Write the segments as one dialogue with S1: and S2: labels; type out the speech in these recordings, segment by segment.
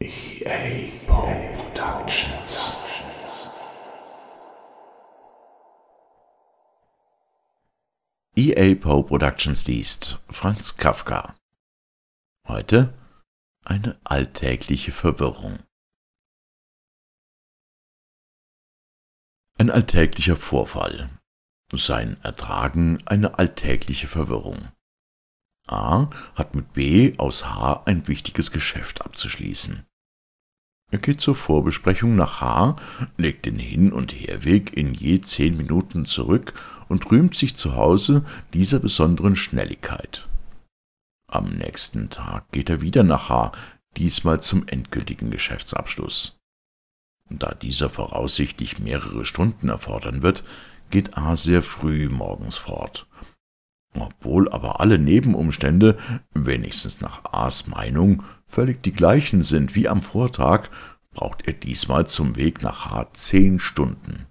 S1: EA Productions. EA Poe Productions liest Franz Kafka. Heute eine alltägliche Verwirrung. Ein alltäglicher Vorfall. Sein Ertragen eine alltägliche Verwirrung. A hat mit B aus H ein wichtiges Geschäft abzuschließen. Er geht zur Vorbesprechung nach H, legt den Hin- und Herweg in je zehn Minuten zurück und rühmt sich zu Hause dieser besonderen Schnelligkeit. Am nächsten Tag geht er wieder nach H, diesmal zum endgültigen Geschäftsabschluss. Da dieser voraussichtlich mehrere Stunden erfordern wird, geht A sehr früh morgens fort obwohl aber alle Nebenumstände, wenigstens nach A's Meinung, völlig die gleichen sind wie am Vortag, braucht er diesmal zum Weg nach H zehn Stunden.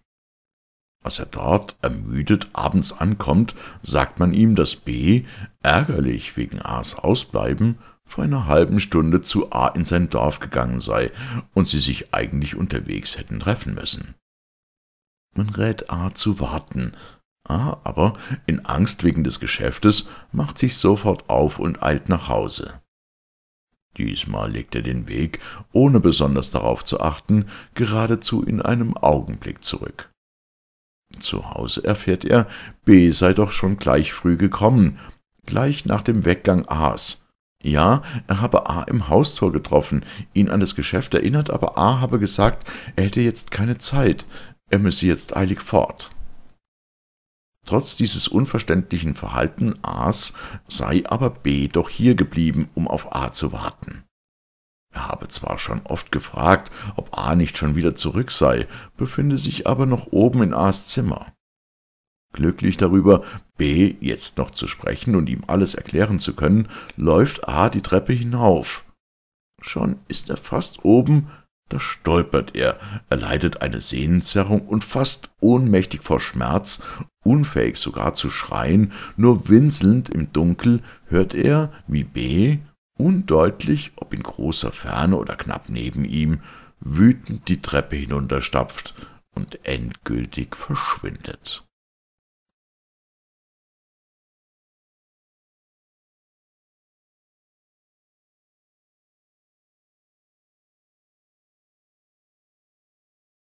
S1: Als er dort ermüdet abends ankommt, sagt man ihm, dass B, ärgerlich wegen A's Ausbleiben, vor einer halben Stunde zu A in sein Dorf gegangen sei und sie sich eigentlich unterwegs hätten treffen müssen. Man rät A zu warten, aber in Angst wegen des Geschäftes macht sich sofort auf und eilt nach Hause. Diesmal legt er den Weg, ohne besonders darauf zu achten, geradezu in einem Augenblick zurück. Zu Hause erfährt er, B sei doch schon gleich früh gekommen, gleich nach dem Weggang A's. Ja, er habe A im Haustor getroffen, ihn an das Geschäft erinnert, aber A habe gesagt, er hätte jetzt keine Zeit, er müsse jetzt eilig fort. Trotz dieses unverständlichen Verhalten A's sei aber B doch hier geblieben, um auf A zu warten. Er habe zwar schon oft gefragt, ob A nicht schon wieder zurück sei, befinde sich aber noch oben in A's Zimmer. Glücklich darüber, B jetzt noch zu sprechen und ihm alles erklären zu können, läuft A die Treppe hinauf. Schon ist er fast oben, da stolpert er, erleidet eine Sehnenzerrung und fast ohnmächtig vor Schmerz unfähig sogar zu schreien, nur winselnd im Dunkel hört er, wie B, undeutlich, ob in großer Ferne oder knapp neben ihm, wütend die Treppe hinunterstapft und endgültig verschwindet.